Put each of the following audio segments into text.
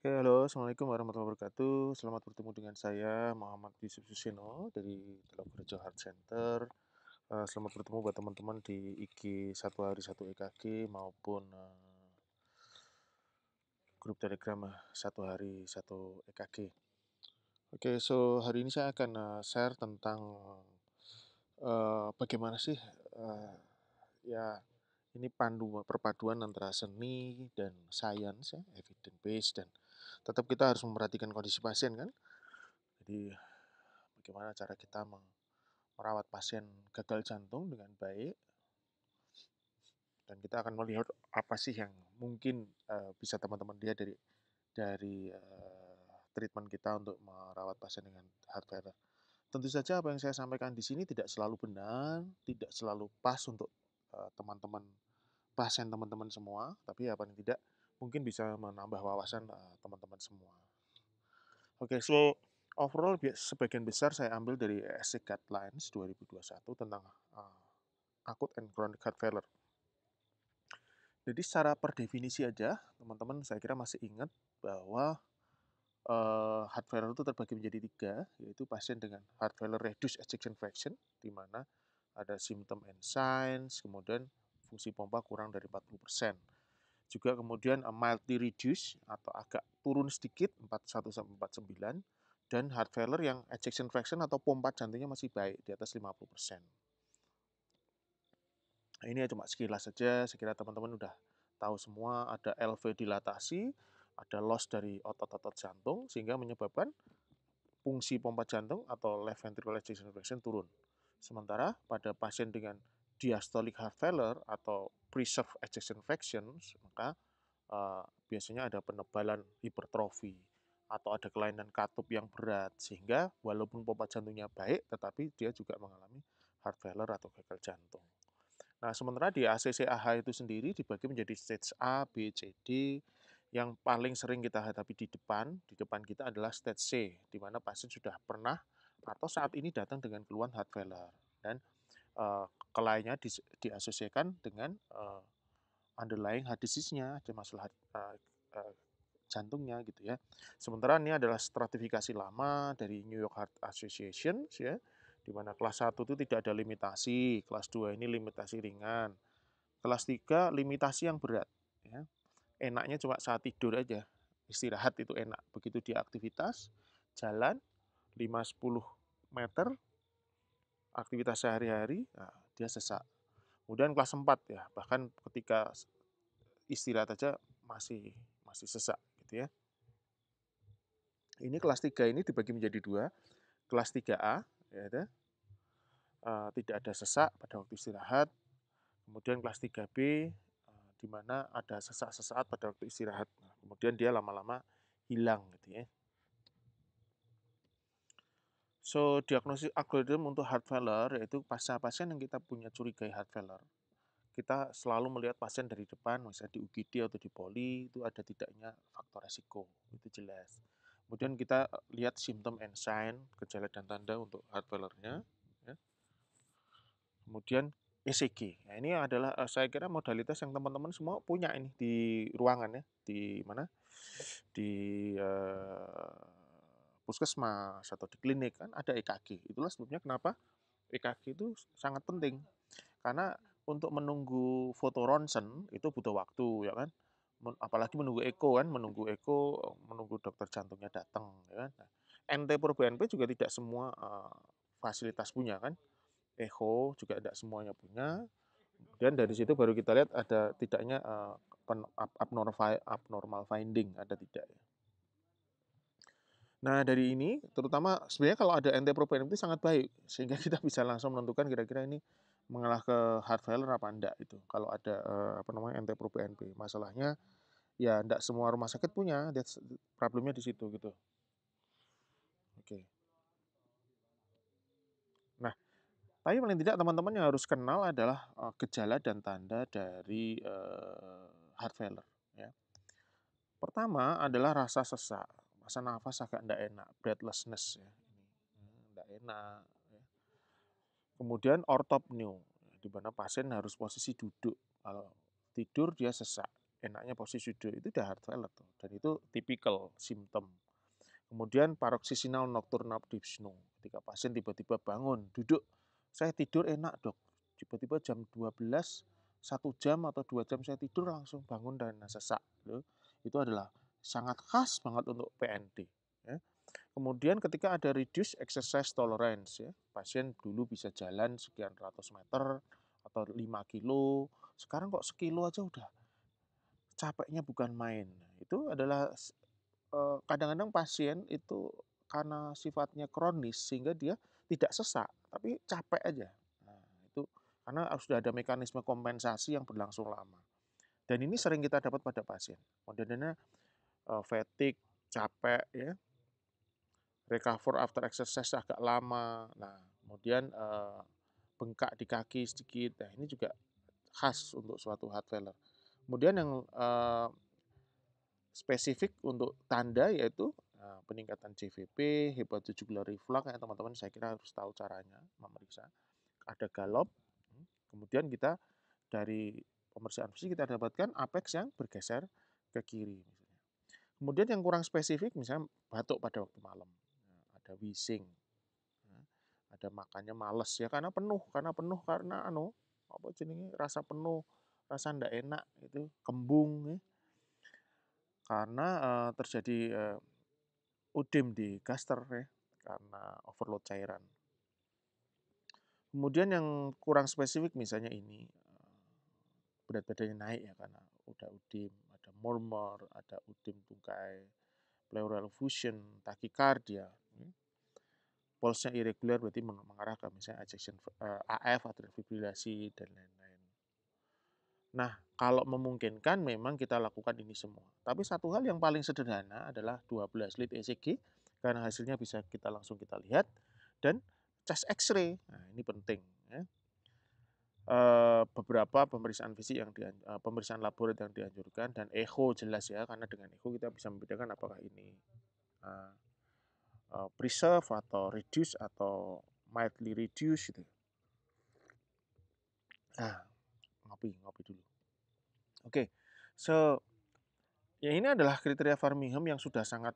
Oke, halo, Assalamualaikum warahmatullahi wabarakatuh. Selamat bertemu dengan saya, Muhammad Yusuf Susino dari Teluk Rejo Heart Center. Eh, selamat bertemu buat teman-teman di IG satu hari satu EKG maupun eh, grup Telegram eh, satu hari satu EKG. Oke, so hari ini saya akan share tentang uh, bagaimana sih uh, ya ini pandu perpaduan antara seni dan science ya, evidence based dan tetap kita harus memperhatikan kondisi pasien kan. Jadi bagaimana cara kita merawat pasien gagal jantung dengan baik dan kita akan melihat apa sih yang mungkin uh, bisa teman-teman lihat dari dari uh, treatment kita untuk merawat pasien dengan heart failure. Tentu saja apa yang saya sampaikan di sini tidak selalu benar, tidak selalu pas untuk eh, teman-teman uh, pasien teman-teman semua, tapi apa ya yang tidak mungkin bisa menambah wawasan eh, teman-teman uh, semua. Oke, okay, so overall sebagian besar saya ambil dari SC Guidelines 2021 tentang uh, akut and chronic heart failure. Jadi secara per definisi aja, teman-teman saya kira masih ingat bahwa uh, heart failure itu terbagi menjadi tiga, yaitu pasien dengan heart failure reduced ejection fraction, di mana ada symptom and signs, kemudian fungsi pompa kurang dari 40%. Juga kemudian eh, mildly reduce atau agak turun sedikit 41 sampai 49 dan heart failure yang ejection fraction atau pompa jantungnya masih baik di atas 50%. Nah, ini ya cuma sekilas saja, sekira teman-teman sudah tahu semua ada LV dilatasi, ada loss dari otot-otot jantung sehingga menyebabkan fungsi pompa jantung atau left ventricular ejection fraction turun. Sementara pada pasien dengan diastolic heart failure atau preserved ejection fractions, maka uh, biasanya ada penebalan hipertrofi atau ada kelainan katup yang berat sehingga walaupun pompa jantungnya baik tetapi dia juga mengalami heart failure atau gagal jantung. Nah, sementara di ACCAH itu sendiri dibagi menjadi stage A, B, C, D. Yang paling sering kita hadapi di depan, di depan kita adalah stage C, di mana pasien sudah pernah atau saat ini datang dengan keluhan heart failure. Dan Eh, kelainnya diasosiasikan dengan eh, underlying heart disease-nya, ada masalah eh, jantungnya gitu ya. Sementara ini adalah stratifikasi lama dari New York Heart Association ya, di mana kelas 1 itu tidak ada limitasi, kelas 2 ini limitasi ringan, kelas 3 limitasi yang berat ya. Enaknya cuma saat tidur aja. Istirahat itu enak. Begitu dia aktivitas, jalan 5 10 meter aktivitas sehari-hari, nah, dia sesak. Kemudian kelas 4 ya, bahkan ketika istirahat aja masih masih sesak gitu ya. Ini kelas 3 ini dibagi menjadi dua. Kelas 3A ya ada uh, eh, tidak ada sesak pada waktu istirahat. Kemudian kelas 3B uh, eh, di mana ada sesak sesaat pada waktu istirahat. Nah, kemudian dia lama-lama hilang gitu ya. So, diagnosis algoritma untuk heart failure yaitu pasca pasien yang kita punya curiga heart failure. Kita selalu melihat pasien dari depan, misalnya di UGD atau di poli, itu ada tidaknya faktor resiko, itu jelas. Kemudian kita eh, lihat simptom and sign, gejala dan tanda untuk heart failure-nya. Ya. Kemudian ECG. Nah, ini adalah eh, saya kira modalitas yang teman-teman semua punya ini di ruangan ya, di mana? Di uh, puskesmas atau di klinik kan ada EKG. Itulah sebabnya kenapa EKG itu sangat penting. Karena untuk menunggu foto ronsen itu butuh waktu ya kan. Apalagi menunggu eko kan, menunggu eko, menunggu dokter jantungnya datang ya kan. Nah, NT Pro BNP juga tidak semua uh, fasilitas punya kan. EKO juga tidak semuanya punya. Kemudian dari situ baru kita lihat ada tidaknya uh, eh, abnormal, abnormal finding ada tidak ya. Nah, dari ini, terutama sebenarnya kalau ada NT itu sangat baik, sehingga kita bisa langsung menentukan kira-kira ini mengalah ke hard failure apa enggak itu. Kalau ada eh, apa namanya NT pro PNP masalahnya ya enggak semua rumah sakit punya, that's problemnya di situ gitu. Oke. Okay. Nah, tapi paling tidak teman-teman yang harus kenal adalah eh, gejala dan tanda dari eh, hard heart failure. Ya. Pertama adalah rasa sesak rasa nafas agak tidak enak, breathlessness ya, tidak hmm, enak. Ya. Kemudian ortopneu, di mana pasien harus posisi duduk. Kalau tidur dia sesak, enaknya posisi duduk itu udah heart failure tuh. Dan itu tipikal simptom. Kemudian paroxysmal nocturnal dipsno, ketika pasien tiba-tiba bangun, duduk, saya tidur enak dok, tiba-tiba jam 12 satu jam atau dua jam saya tidur langsung bangun dan sesak. itu adalah sangat khas banget untuk PNT. Ya. Kemudian ketika ada reduce exercise tolerance, ya, pasien dulu bisa jalan sekian ratus meter atau lima kilo, sekarang kok sekilo aja udah capeknya bukan main. Itu adalah eh, kadang-kadang pasien itu karena sifatnya kronis sehingga dia tidak sesak tapi capek aja nah, itu karena sudah ada mekanisme kompensasi yang berlangsung lama dan ini sering kita dapat pada pasien modelnya uh, fatigue, capek ya. Recover after exercise agak lama. Nah, kemudian uh, bengkak di kaki sedikit. Nah, ini juga khas untuk suatu heart failure. Kemudian yang uh, spesifik untuk tanda yaitu peningkatan CVP, hepatojugular reflux ya teman-teman saya kira harus tahu caranya memeriksa. Ada galop. Hmm, kemudian kita dari pemeriksaan fisik kita dapatkan apex yang bergeser ke kiri. Kemudian yang kurang spesifik misalnya batuk pada waktu malam, ada wising, ya. ada makannya males ya karena penuh, karena penuh karena anu apa jenisnya rasa penuh, rasa ndak enak itu kembung ya. Karena uh, terjadi uh, udim di gaster ya karena overload cairan. Kemudian yang kurang spesifik misalnya ini eh, berat badannya naik ya karena udah udim, ada murmur, ada udim high, pleural effusion, takikardia. Hmm, nya irregular berarti mengarah ke misalnya ejection uh, eh, AF atrial fibrilasi dan lain-lain. Nah, kalau memungkinkan memang kita lakukan ini semua. Tapi satu hal yang paling sederhana adalah 12 lead ECG karena hasilnya bisa kita langsung kita lihat dan chest X-ray. Nah, ini penting ya. Eh, beberapa pemeriksaan fisik yang di, eh, pemeriksaan laboratorium yang dianjurkan dan echo jelas ya karena dengan echo kita bisa membedakan apakah ini uh, uh, preserve atau reduce atau mildly reduce gitu. Nah, ngopi ngopi dulu. Oke, okay. so ya ini adalah kriteria Farmingham yang sudah sangat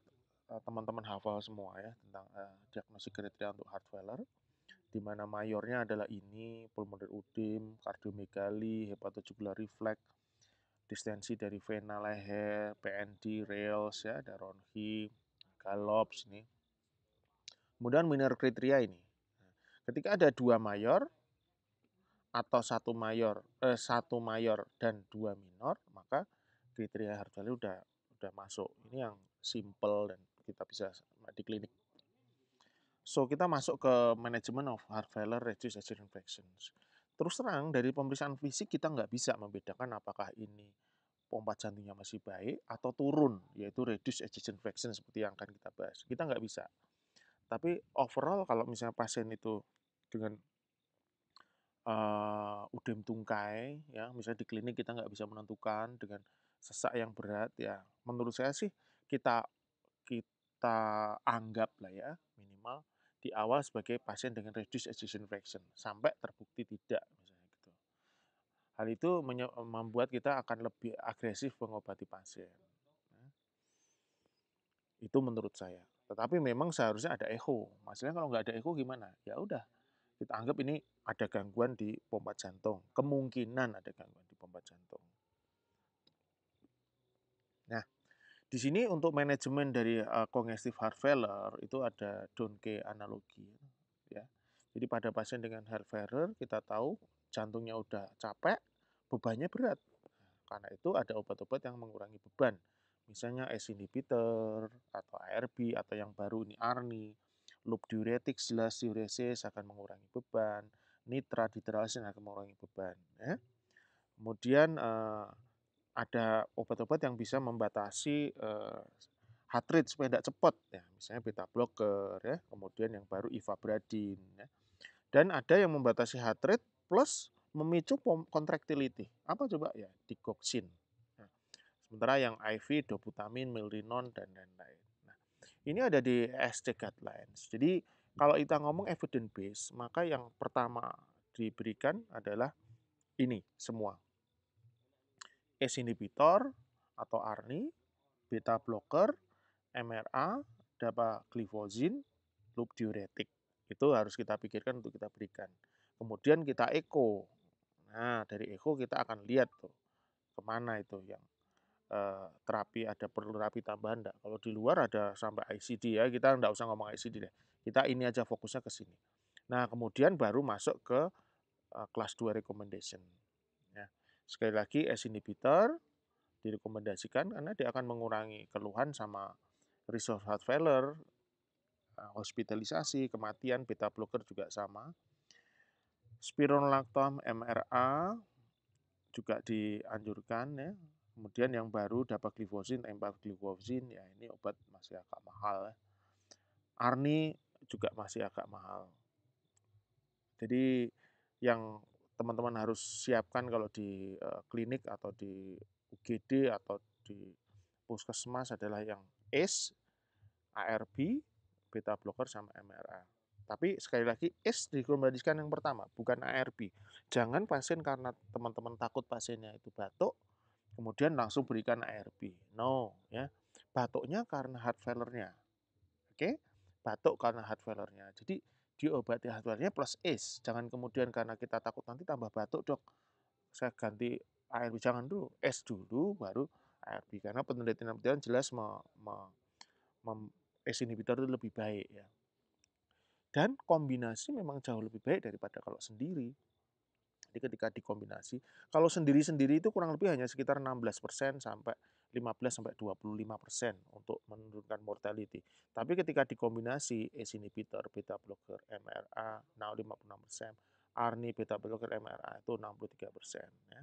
teman-teman hafal semua ya tentang uh, diagnosis kriteria untuk heart failure di mana mayornya adalah ini, pulmoner utim, kardiomegali, hepatojugular reflex, distensi dari vena leher, PND, rails ya, ada Ronhi, Galops ini. Kemudian minor kriteria ini. Ketika ada dua mayor atau satu mayor, eh, satu mayor dan dua minor, maka kriteria heart failure udah udah masuk. Ini yang simple dan kita bisa di klinik So kita masuk ke management of heart failure reduce accident infections. Terus terang dari pemeriksaan fisik kita nggak bisa membedakan apakah ini pompa jantungnya masih baik atau turun, yaitu reduce ejection fraction seperti yang akan kita bahas. Kita nggak bisa. Tapi overall kalau misalnya pasien itu dengan uh, udem tungkai, ya misalnya di klinik kita nggak bisa menentukan dengan sesak yang berat, ya menurut saya sih kita kita anggap lah ya minimal di awal sebagai pasien dengan reduced ejection fraction sampai terbukti tidak misalnya gitu. Hal itu membuat kita akan lebih agresif mengobati pasien. Ya. itu menurut saya. Tetapi memang seharusnya ada echo. maksudnya kalau nggak ada echo gimana? Ya udah, kita anggap ini ada gangguan di pompa jantung. Kemungkinan ada gangguan di pompa jantung. Nah, di sini untuk manajemen dari uh, congestive heart failure itu ada Donkey analogi ya. Jadi pada pasien dengan heart failure kita tahu jantungnya udah capek, bebannya berat. Karena itu ada obat-obat yang mengurangi beban. Misalnya ACE inhibitor atau ARB atau yang baru ini ARNI. Loop diuretik jelas diuresis akan mengurangi beban. Nitra ditralsin akan mengurangi beban ya. Kemudian uh, ada obat-obat yang bisa membatasi uh, heart rate supaya tidak cepat ya misalnya beta blocker ya kemudian yang baru ivabradin ya. dan ada yang membatasi heart rate plus memicu contractility. apa coba ya digoxin nah, sementara yang IV dobutamin milrinon dan lain-lain nah, ini ada di SC guidelines jadi kalau kita ngomong evidence based maka yang pertama diberikan adalah ini semua ACE inhibitor atau ARNI, beta blocker, MRA, dapagliflozin, loop diuretik. Itu harus kita pikirkan untuk kita berikan. Kemudian kita echo. Nah, dari echo kita akan lihat tuh kemana itu yang eh, terapi ada perlu terapi tambahan enggak. Kalau di luar ada sampai ICD ya, kita enggak usah ngomong ICD deh. Kita ini aja fokusnya ke sini. Nah, kemudian baru masuk ke eh, kelas 2 recommendation. Sekali lagi S inhibitor direkomendasikan karena dia akan mengurangi keluhan sama resource heart failure, eh, hospitalisasi, kematian, beta blocker juga sama. Spironolactone MRA juga dianjurkan ya. Kemudian yang baru dapat glifosin, empat glifosin ya ini obat masih agak mahal. Ya. Arni juga masih agak mahal. Jadi yang teman-teman harus siapkan kalau di eh, klinik atau di UGD atau di puskesmas adalah yang S ARB, beta blocker sama MRA. Tapi sekali lagi S direkomendasikan yang pertama, bukan ARB. Jangan pasien karena teman-teman takut pasiennya itu batuk, kemudian langsung berikan ARB. No, ya. Batuknya karena heart failure-nya. Oke? Okay? Batuk karena heart failure-nya. Jadi diobati hardware-nya plus es. Jangan kemudian karena kita takut nanti tambah batuk dok, saya ganti ARB. Jangan dulu, es dulu baru ARB. Karena penelitian-penelitian jelas me, me, me, es inhibitor itu lebih baik ya. Dan kombinasi memang jauh lebih baik daripada kalau sendiri. Jadi ketika dikombinasi, kalau sendiri-sendiri itu kurang lebih hanya sekitar 16% sampai 15 sampai 25 persen untuk menurunkan mortality. Tapi ketika dikombinasi ACE inhibitor, beta blocker, MRA, now 56 persen, ARNI, beta blocker, MRA itu 63 persen. Ya.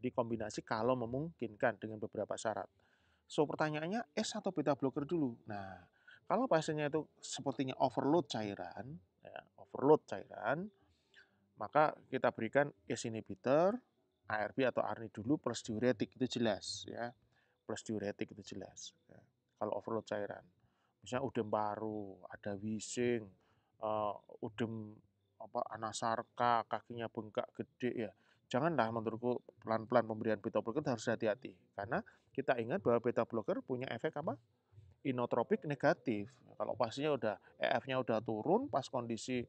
Jadi kombinasi kalau memungkinkan dengan beberapa syarat. So pertanyaannya S atau beta blocker dulu. Nah kalau pasiennya itu sepertinya overload cairan, ya, overload cairan, maka kita berikan ACE inhibitor, ARB atau ARNI dulu plus diuretik itu jelas ya plus diuretik itu jelas. Ya. Kalau overload cairan, misalnya udem baru, ada wising, uh, udem apa anasarka, kakinya bengkak gede ya. Janganlah menurutku pelan-pelan pemberian beta blocker harus hati-hati karena kita ingat bahwa beta blocker punya efek apa? inotropik negatif. Kalau pasiennya udah EF-nya udah turun pas kondisi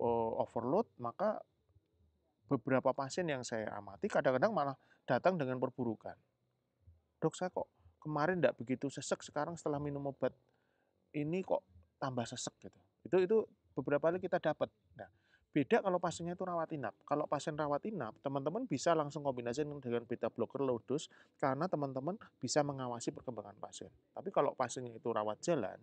uh, overload, maka beberapa pasien yang saya amati kadang-kadang malah datang dengan perburukan dok saya kok kemarin tidak begitu sesek sekarang setelah minum obat ini kok tambah sesek gitu itu itu beberapa kali kita dapat nah beda kalau pasiennya itu rawat inap kalau pasien rawat inap teman-teman bisa langsung kombinasi dengan beta blocker low dose karena teman-teman bisa mengawasi perkembangan pasien tapi kalau pasiennya itu rawat jalan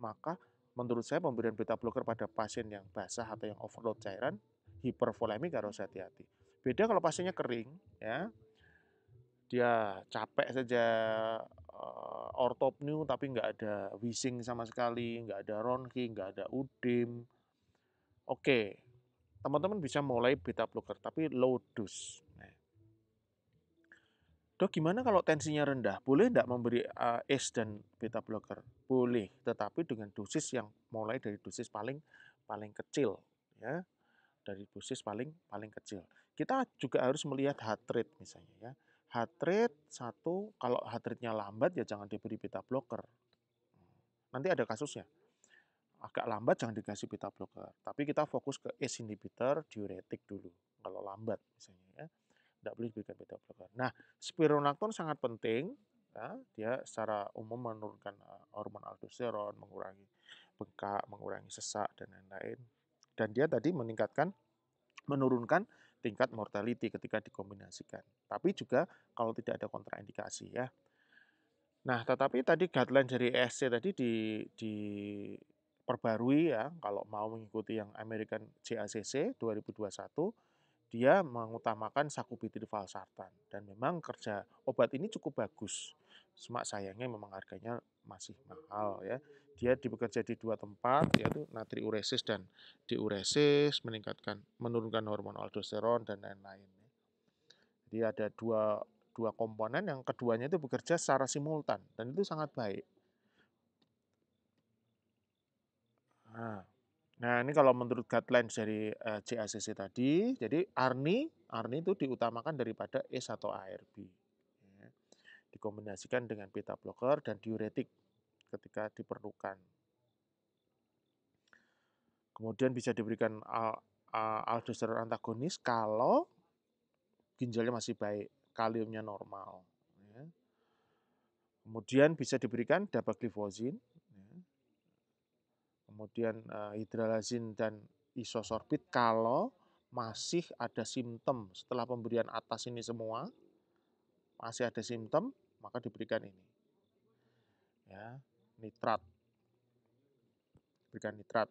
maka menurut saya pemberian beta blocker pada pasien yang basah atau yang overload cairan hipervolemik harus hati-hati beda kalau pasiennya kering ya dia capek saja uh, ortopneu tapi nggak ada wishing sama sekali, nggak ada ronki, nggak ada udim. Oke, okay. teman-teman bisa mulai beta blocker tapi low dose. Nah. Dok, gimana kalau tensinya rendah? Boleh nggak memberi uh, ACE dan beta blocker? Boleh, tetapi dengan dosis yang mulai dari dosis paling paling kecil, ya, dari dosis paling paling kecil. Kita juga harus melihat heart rate misalnya, ya heart rate satu kalau heart rate-nya lambat ya jangan diberi beta blocker nanti ada kasusnya agak lambat jangan dikasih beta blocker tapi kita fokus ke ACE inhibitor diuretik dulu kalau lambat misalnya ya tidak boleh diberikan beta blocker nah spironolactone sangat penting ya. dia secara umum menurunkan eh, hormon aldosteron mengurangi bengkak mengurangi sesak dan lain-lain dan dia tadi meningkatkan menurunkan tingkat mortality ketika dikombinasikan. Tapi juga kalau tidak ada kontraindikasi ya. Nah, tetapi tadi guideline dari ESC tadi di, diperbarui ya kalau mau mengikuti yang American JACC 2021 dia mengutamakan sakubitril valsartan dan memang kerja obat ini cukup bagus. Semak sayangnya memang harganya masih mahal ya. Dia dibekerja di dua tempat yaitu natriuresis dan diuresis meningkatkan menurunkan hormon aldosteron dan lain-lain. Ya. Jadi ada dua dua komponen yang keduanya itu bekerja secara simultan dan itu sangat baik. Nah, Nah, ini kalau menurut guidelines dari uh, tadi, jadi ARNI, ARNI itu diutamakan daripada S atau ARB. Ya. Dikombinasikan dengan beta blocker dan diuretik ketika diperlukan. Kemudian bisa diberikan uh, uh, aldosteron antagonis kalau ginjalnya masih baik, kaliumnya normal. Ya. Kemudian bisa diberikan dapagliflozin kemudian uh, eh, hidralazin dan isosorbit kalau masih ada simptom setelah pemberian atas ini semua masih ada simptom maka diberikan ini ya nitrat berikan nitrat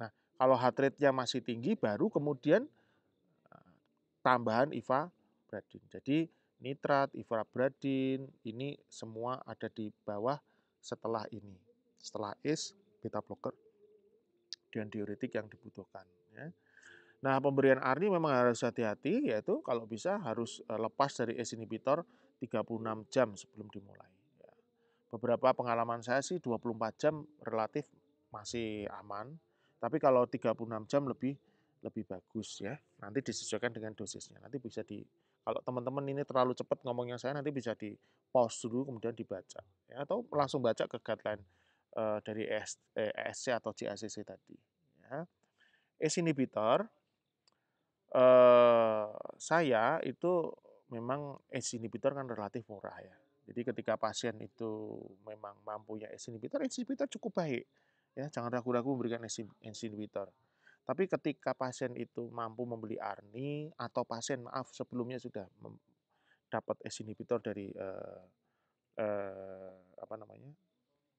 nah kalau heart rate-nya masih tinggi baru kemudian uh, tambahan ivabradin jadi nitrat ivabradin ini semua ada di bawah setelah ini setelah is beta blocker dan diuretik yang dibutuhkan. Ya. Nah, pemberian ARNI memang harus hati-hati, yaitu kalau bisa harus eh, lepas dari ACE inhibitor 36 jam sebelum dimulai. Ya. Beberapa pengalaman saya sih 24 jam relatif masih aman, tapi kalau 36 jam lebih lebih bagus ya. Nanti disesuaikan dengan dosisnya. Nanti bisa di kalau teman-teman ini terlalu cepat ngomongnya saya nanti bisa di pause dulu kemudian dibaca ya, atau langsung baca ke guideline Eh, dari eh, ESC atau JACC tadi. Ya. ACE inhibitor, eh, saya itu memang ACE inhibitor kan relatif murah ya. Jadi ketika pasien itu memang mampunya ACE inhibitor, ACE inhibitor cukup baik. Ya, jangan ragu-ragu memberikan ACE inhibitor. Tapi ketika pasien itu mampu membeli ARNI atau pasien maaf sebelumnya sudah dapat ACE inhibitor dari eh, eh, apa namanya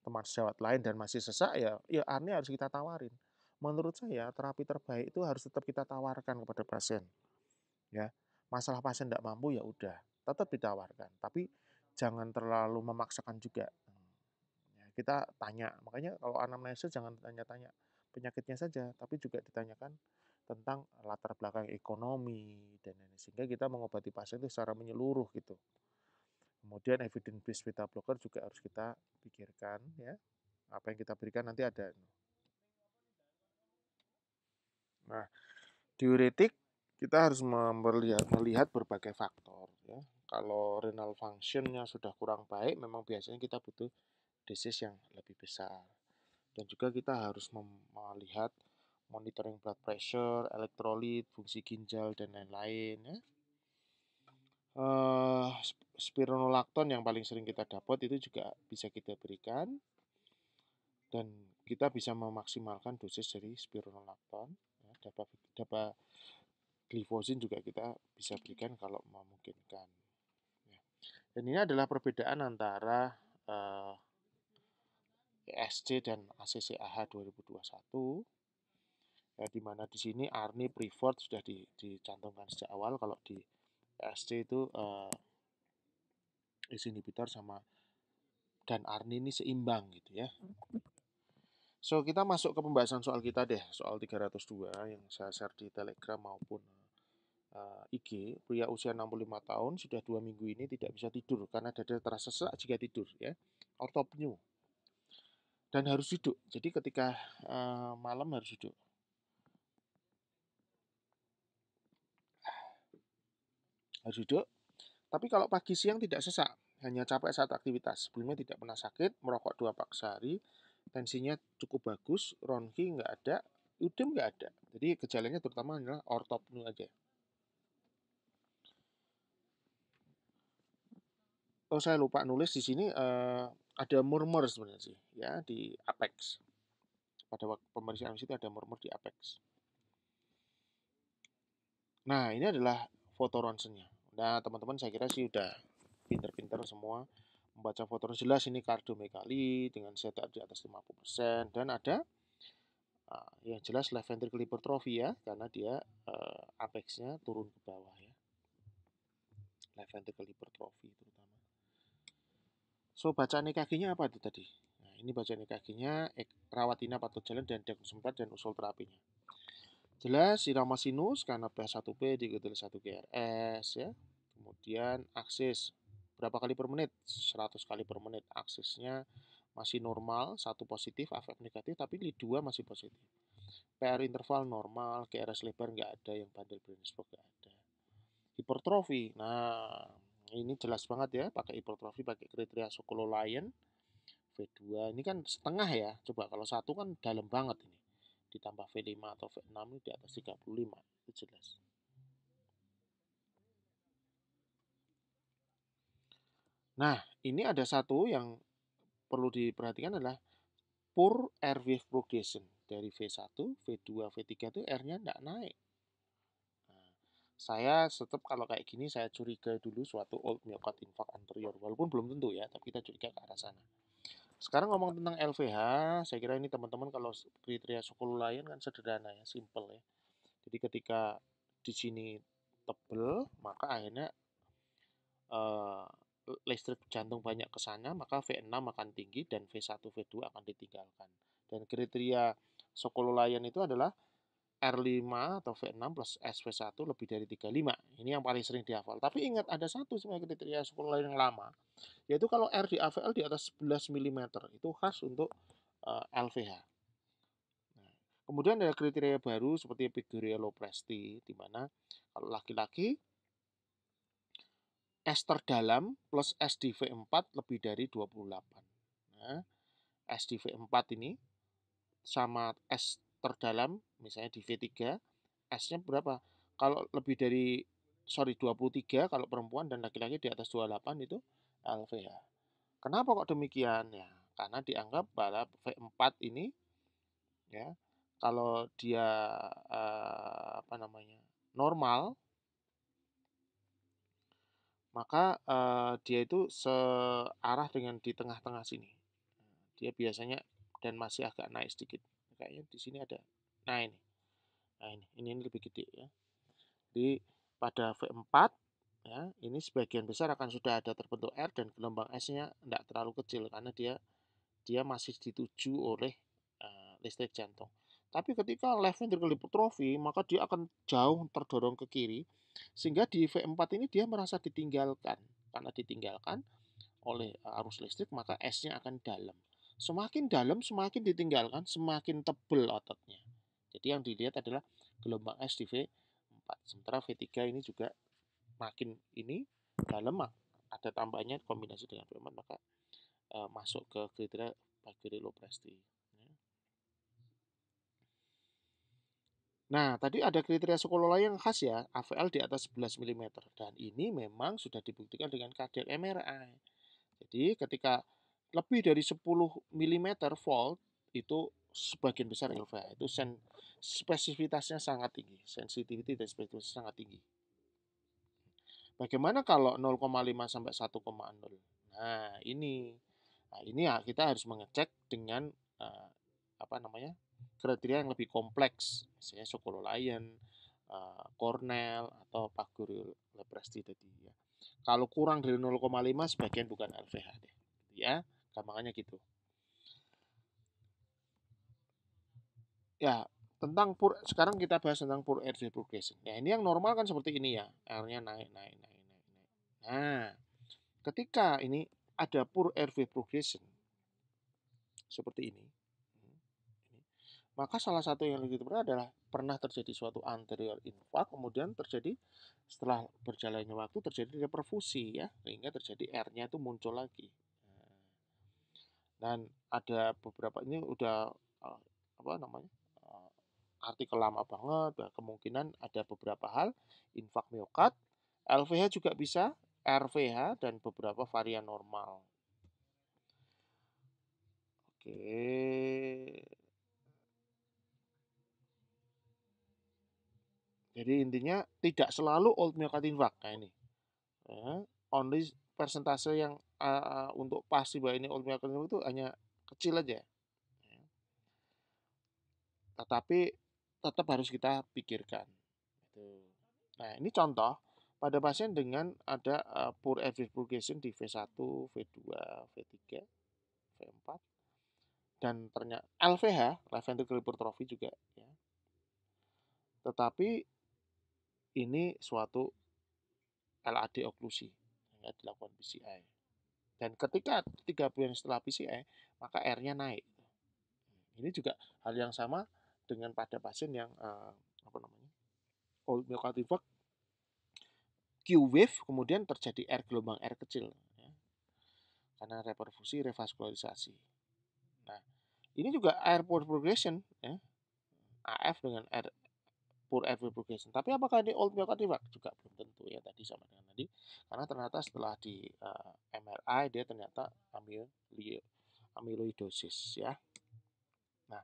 teman sejawat lain dan masih sesak ya ya aneh harus kita tawarin menurut saya terapi terbaik itu harus tetap kita tawarkan kepada pasien ya masalah pasien tidak mampu ya udah tetap ditawarkan tapi jangan terlalu memaksakan juga hmm, ya, kita tanya makanya kalau anamnesis jangan tanya-tanya penyakitnya saja tapi juga ditanyakan tentang latar belakang ekonomi dan lain sehingga kita mengobati pasien itu secara menyeluruh gitu Kemudian evidence based beta blocker juga harus kita pikirkan ya. Apa yang kita berikan nanti ada. Nah, diuretik kita harus memperlihat, melihat berbagai faktor ya. Kalau renal functionnya sudah kurang baik, memang biasanya kita butuh disease yang lebih besar. Dan juga kita harus melihat monitoring blood pressure, elektrolit, fungsi ginjal, dan lain-lain. Ya. Uh, spironolakton yang paling sering kita dapat itu juga bisa kita berikan dan kita bisa memaksimalkan dosis dari spironolakton ya, dapat dapat glifosin juga kita bisa berikan kalau memungkinkan ya. dan ini adalah perbedaan antara eh, ESC dan ACCAH 2021 ya, di mana di sini Arni Preford sudah dicantumkan sejak awal kalau di ESC itu eh, Ace inhibitor sama dan Arni ini seimbang gitu ya. So kita masuk ke pembahasan soal kita deh, soal 302 yang saya share di Telegram maupun uh, eh, IG. Pria usia 65 tahun sudah dua minggu ini tidak bisa tidur karena dada terasa sesak jika tidur ya. Ortopneu. Dan harus duduk. Jadi ketika uh, malam harus duduk. Harus duduk tapi kalau pagi siang tidak sesak, hanya capek saat aktivitas. Sebelumnya tidak pernah sakit, merokok dua pak sehari, tensinya cukup bagus, ronki nggak ada, udem nggak ada. Jadi gejalanya terutama adalah ortopnu aja. Oh saya lupa nulis di sini uh, ada murmur sebenarnya sih ya di apex. Pada waktu pemeriksaan itu ada murmur di apex. Nah ini adalah foto ronsennya. Nah, teman-teman saya kira sih sudah pinter-pinter semua membaca foto jelas ini kardiomegali dengan setup di atas 50% dan ada uh, yang jelas left ventricle hypertrophy ya karena dia uh, apexnya turun ke bawah ya. Left ventricle hypertrophy terutama. So, bacaan EKG-nya apa itu tadi? Nah, ini bacaan EKG-nya, rawat inap atau jalan dan diagnosis dan usul terapinya. Jelas irama sinus karena P1P diikuti oleh 1 GRS ya. Kemudian aksis berapa kali per menit? 100 kali per menit. Aksisnya masih normal, satu positif, AVF negatif, tapi di dua masih positif. PR interval normal, GRS lebar nggak ada, yang bandel Brainsburg nggak ada. Hipertrofi, nah ini jelas banget ya, pakai hipertrofi, pakai kriteria Sokolo Lion, V2, ini kan setengah ya, coba kalau satu kan dalam banget ini ditambah V5 atau V6 itu di atas 35 itu jelas nah ini ada satu yang perlu diperhatikan adalah pur air wave progression dari V1, V2, V3 itu R-nya tidak naik. Nah, saya tetap kalau kayak gini saya curiga dulu suatu old myocard infarct anterior walaupun belum tentu ya tapi kita curiga ke arah sana sekarang ngomong tentang LVH, saya kira ini teman-teman kalau kriteria suku lain kan sederhana ya, simple ya. Jadi ketika di sini tebel, maka akhirnya uh, listrik jantung banyak ke sana, maka V6 akan tinggi dan V1, V2 akan ditinggalkan. Dan kriteria Sokolo lain itu adalah R5 atau V6 plus SV1 lebih dari 35. Ini yang paling sering dihafal. Tapi ingat ada satu sebenarnya kriteria sekolah yang lama, yaitu kalau R di AVL di atas 11 mm, itu khas untuk uh, eh, LVH. Nah, kemudian ada kriteria baru seperti presti. di mana kalau laki-laki S terdalam plus sdv 4 lebih dari 28. Nah, sdv 4 ini sama S dalam misalnya di V3 S-nya berapa? Kalau lebih dari sorry 23 kalau perempuan dan laki-laki di atas 28 itu LVH. Kenapa kok demikian ya? Karena dianggap bahwa V4 ini ya kalau dia uh, apa namanya normal maka uh, dia itu searah dengan di tengah-tengah sini. Dia biasanya dan masih agak naik sedikit kayaknya di sini ada nah ini nah ini ini, ini lebih gede ya di pada V4 ya ini sebagian besar akan sudah ada terbentuk R dan gelombang S-nya tidak terlalu kecil karena dia dia masih dituju oleh uh, listrik jantung. Tapi ketika left ventricle hypertrophy, maka dia akan jauh terdorong ke kiri, sehingga di V4 ini dia merasa ditinggalkan. Karena ditinggalkan oleh eh, arus listrik, maka S-nya akan dalam. Semakin dalam, semakin ditinggalkan, semakin tebel ototnya. Jadi yang dilihat adalah gelombang S di V4. Sementara V3 ini juga makin ini dalam ada tambahnya kombinasi dengan V4 maka e, masuk ke kriteria low lopresti. Ya. Nah, tadi ada kriteria sekolah yang khas ya, AVL di atas 11 mm. Dan ini memang sudah dibuktikan dengan cardiac MRI. Jadi ketika lebih dari 10 mm volt itu sebagian besar Elva itu sen spesifitasnya sangat tinggi, sensitivity dan spesifitasnya sangat tinggi. Bagaimana kalau 0,5 sampai 1,0? Nah, ini nah ini ya kita harus mengecek dengan uh, apa namanya? kriteria yang lebih kompleks, misalnya Sokolo Lion, uh, Cornell atau Paguri Lepresti tadi ya. Kalau kurang dari 0,5 sebagian bukan LVH deh, gitu ya gampangannya nah, gitu ya tentang pur sekarang kita bahas tentang pur air progression. ya ini yang normal kan seperti ini ya R-nya naik naik naik naik naik nah ketika ini ada pur RV progression seperti ini maka salah satu yang lebih berat adalah pernah terjadi suatu anterior infark kemudian terjadi setelah berjalannya waktu terjadi reperfusi ya sehingga terjadi R-nya itu muncul lagi dan ada beberapa ini udah uh, apa namanya uh, artikel lama banget kemungkinan ada beberapa hal infak miokard, LVH juga bisa RVH dan beberapa varian normal oke jadi intinya tidak selalu old miokard infak nah ini uh, only persentase yang uh, untuk pasti bahwa ini ulmi itu hanya kecil aja. Tetapi tetap harus kita pikirkan. Gitu. Nah ini contoh pada pasien dengan ada uh, poor average progression di V1, V2, V3, V4 dan ternyata LVH left ventricular hypertrophy juga ya. Tetapi ini suatu LAD oklusi yang dilakukan BCI. Dan ketika tiga bulan setelah PCI, e, maka R-nya naik. Ini juga hal yang sama dengan pada pasien yang uh, apa namanya? old myocardial infarct Q wave kemudian terjadi R gelombang R kecil ya. karena reperfusi revaskularisasi. Nah, ini juga airport progression ya. AF dengan R, poor every progression. Tapi apakah ini old myocardial infarct juga belum tentu ya tadi sama dengan tadi karena ternyata setelah di uh, eh, MRI dia ternyata ambil amyloidosis ya. Nah,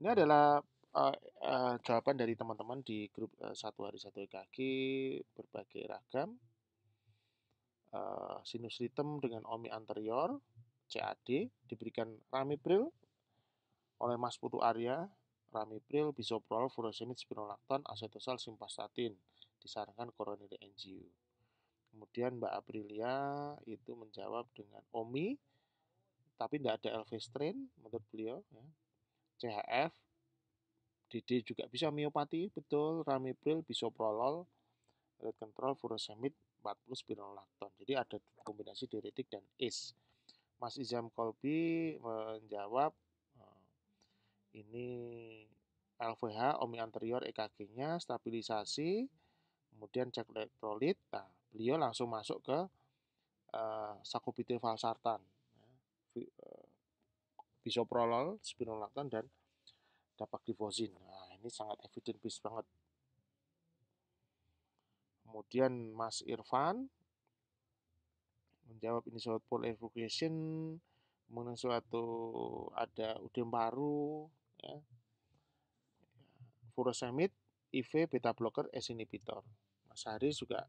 ini adalah uh, uh, jawaban dari teman-teman di grup uh, satu hari satu EKG berbagai ragam uh, sinus ritm dengan omi anterior CAD diberikan ramipril oleh Mas Putu Arya Ramipril, bisoprolol, furosemid, Spironolactone, asetosal, simvastatin. Disarankan coronary NGO. Kemudian Mbak Aprilia itu menjawab dengan OMI, tapi tidak ada LV strain menurut beliau. Ya. CHF, DD juga bisa miopati, betul, ramipril, bisoprolol, red control, furosemid, 40 Spironolactone. Jadi ada kombinasi diuretik dan ACE. Mas Izam Kolbi menjawab ini LVH, omi anterior EKG-nya, stabilisasi, kemudian cek elektrolit. Nah, beliau langsung masuk ke uh, sakupite valsartan, ya, eh, bisoprolol, spinolactone, dan dapagliflozin. Nah, ini sangat evident based banget. Kemudian Mas Irfan menjawab ini soal pole evocation mengenai suatu ada udem baru ya. Furosemid, IV beta blocker S inhibitor. Mas Haris juga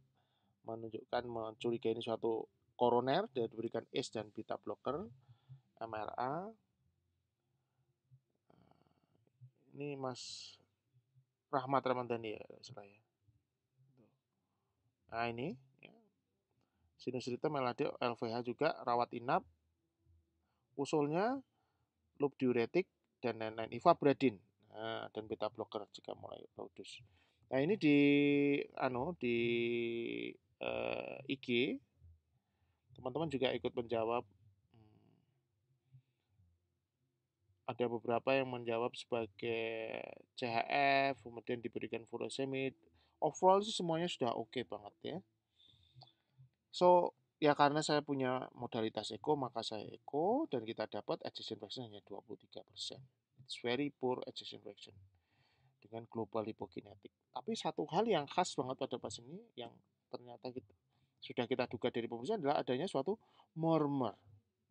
menunjukkan mencurigai ini suatu koroner dan diberikan S dan beta blocker MRA. Ini Mas Rahmat Ramadhani ya saya. Nah ini ya. sinusitis meladi LVH juga rawat inap. Usulnya loop diuretik dan lain-lain, ifabradin nah, dan beta blocker jika mulai produce. Nah ini di ano di uh, eh, IG teman-teman juga ikut menjawab hmm. ada beberapa yang menjawab sebagai CHF, kemudian diberikan furosemid. Overall sih semuanya sudah oke okay banget ya. So ya karena saya punya modalitas eco maka saya eco dan kita dapat adjacent fraction hanya 23%. It's very poor adjacent fraction dengan global hipokinetik Tapi satu hal yang khas banget pada pasien ini yang ternyata kita, sudah kita duga dari pemeriksaan adalah adanya suatu murmur.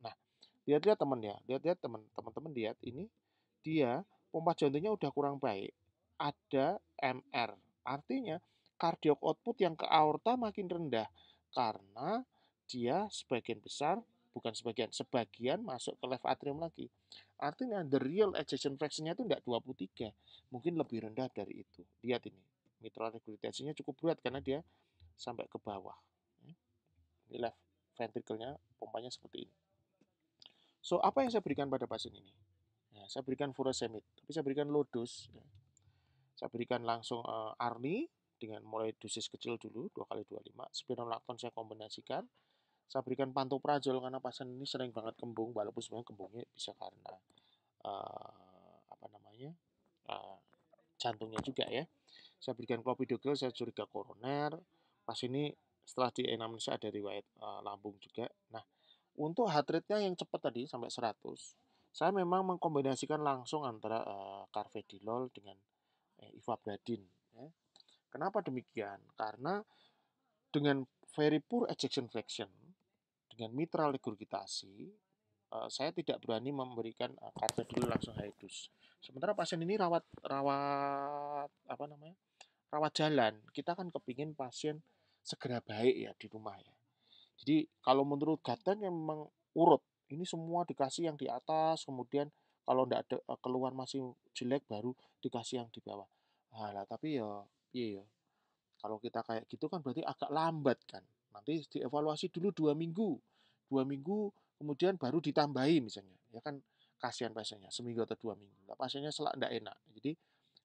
Nah, lihat-lihat teman ya, lihat-lihat teman, teman-teman lihat ini dia pompa jantungnya udah kurang baik, ada MR. Artinya cardiac output yang ke aorta makin rendah karena dia sebagian besar bukan sebagian sebagian masuk ke left atrium lagi artinya the real ejection fractionnya itu tidak 23 mungkin lebih rendah dari itu lihat ini mitral regurgitasinya cukup berat karena dia sampai ke bawah ini left ventricle-nya pompanya seperti ini so apa yang saya berikan pada pasien ini nah, saya berikan furosemid tapi saya berikan low dose ya. saya berikan langsung uh, arni dengan mulai dosis kecil dulu 2 kali 25 spironolactone saya kombinasikan saya berikan pantau prajol karena pasien ini sering banget kembung walaupun sebenarnya kembungnya bisa karena uh, apa namanya uh, jantungnya juga ya saya berikan clopidogrel saya curiga koroner pas ini setelah di saya ada riwayat uh, lambung juga nah untuk heart rate-nya yang cepat tadi sampai 100 saya memang mengkombinasikan langsung antara uh, carvedilol dengan uh, ivabradin ya. kenapa demikian karena dengan very poor ejection fraction dengan mitra regurgitasi, eh, saya tidak berani memberikan eh, karpet dulu langsung haidus. Sementara pasien ini rawat rawat apa namanya? rawat jalan. Kita kan kepingin pasien segera baik ya di rumah ya. Jadi kalau menurut Gatan yang memang urut, ini semua dikasih yang di atas, kemudian kalau tidak ada eh, keluar masih jelek baru dikasih yang di bawah. Nah, tapi ya iya ya. Kalau kita kayak gitu kan berarti agak lambat kan. Nanti dievaluasi dulu dua minggu, dua minggu kemudian baru ditambahi misalnya, ya kan kasihan pasiennya seminggu atau dua minggu. Nah, pasiennya selak tidak enak. Jadi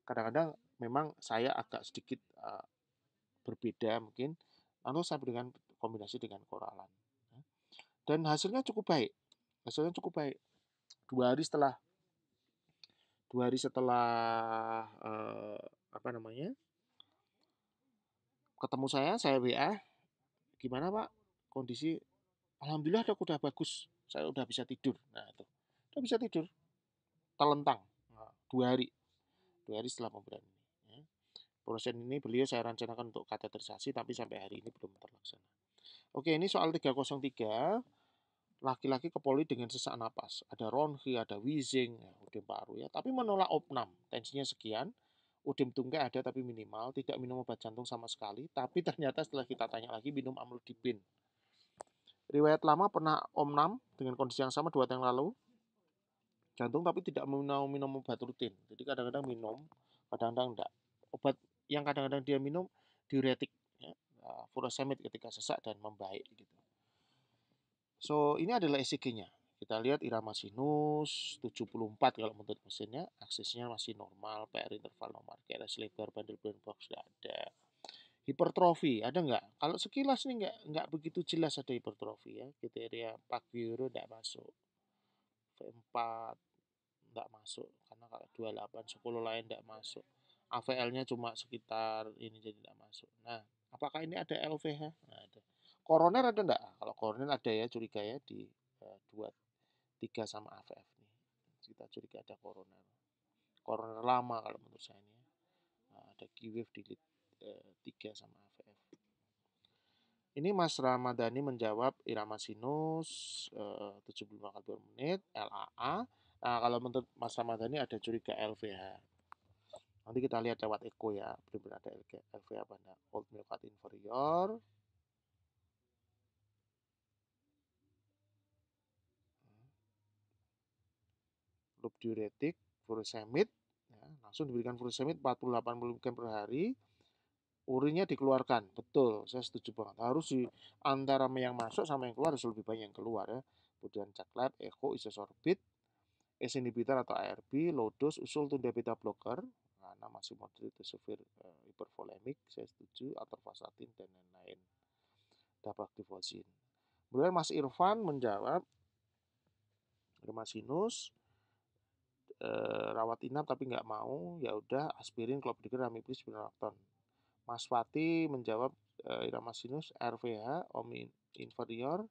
kadang-kadang memang saya agak sedikit uh, berbeda mungkin, lalu saya dengan kombinasi dengan koralan. Dan hasilnya cukup baik, hasilnya cukup baik. Dua hari setelah dua hari setelah uh, apa namanya ketemu saya, saya WA, gimana pak kondisi alhamdulillah dok udah bagus saya udah bisa tidur nah itu udah bisa tidur telentang nah, dua hari dua hari setelah pemberian ini ya. proses ini beliau saya rencanakan untuk kateterisasi tapi sampai hari ini belum terlaksana oke ini soal 303 laki-laki kepoli dengan sesak napas ada ronchi ada wheezing ya, udah baru ya tapi menolak opnam tensinya sekian Udem tungkai ada tapi minimal, tidak minum obat jantung sama sekali, tapi ternyata setelah kita tanya lagi minum amlodipin. Riwayat lama pernah Om Nam dengan kondisi yang sama dua tahun lalu, jantung tapi tidak mau minum obat rutin. Jadi kadang-kadang minum, kadang-kadang tidak. Obat yang kadang-kadang dia minum diuretik, ya, eh, furosemid ketika sesak dan membaik gitu. So ini adalah ECG-nya. Kita lihat irama sinus 74 kalau menurut mesinnya, aksesnya masih normal, PR interval normal, ada lebar, bundle band box tidak ada. Hipertrofi ada nggak? Kalau sekilas nih nggak nggak begitu jelas ada hipertrofi ya. Kriteria Pagliaro nggak masuk, V4 nggak masuk karena kalau 28 10 lain nggak masuk. AVL-nya cuma sekitar ini jadi tidak masuk. Nah, apakah ini ada LVH? Nah, ada. Koroner ada nggak Kalau koroner ada ya curiga ya di eh, dua tiga sama AVF nih. Kita curiga ada koroner. Koroner lama kalau menurut saya ini. Ya. Nah, ada Q-Wave di eh, tiga sama AVF. Ini Mas Ramadhani menjawab irama sinus eh, 75 kali per menit, LAA. Nah, kalau menurut Mas Ramadhani ada curiga LVH. Nanti kita lihat lewat echo ya, benar ada LVH pada old inferior. grup diuretik furosemid ya, langsung diberikan furosemid 48 mg per hari urinnya dikeluarkan betul saya setuju banget harus di antara yang masuk sama yang keluar harus lebih banyak yang keluar ya kemudian caklat, echo isosorbit S inhibitor atau ARB low dose usul tunda beta blocker karena masih moderate severe uh, hipervolemik saya setuju atorvastatin dan lain-lain dapagliflozin kemudian Mas Irfan menjawab Remasinus eh, rawat inap tapi nggak mau, ya udah aspirin, klopidogrel, amipris, spironolactone. Mas Fati menjawab e, eh, irama sinus, RVH, omi inferior,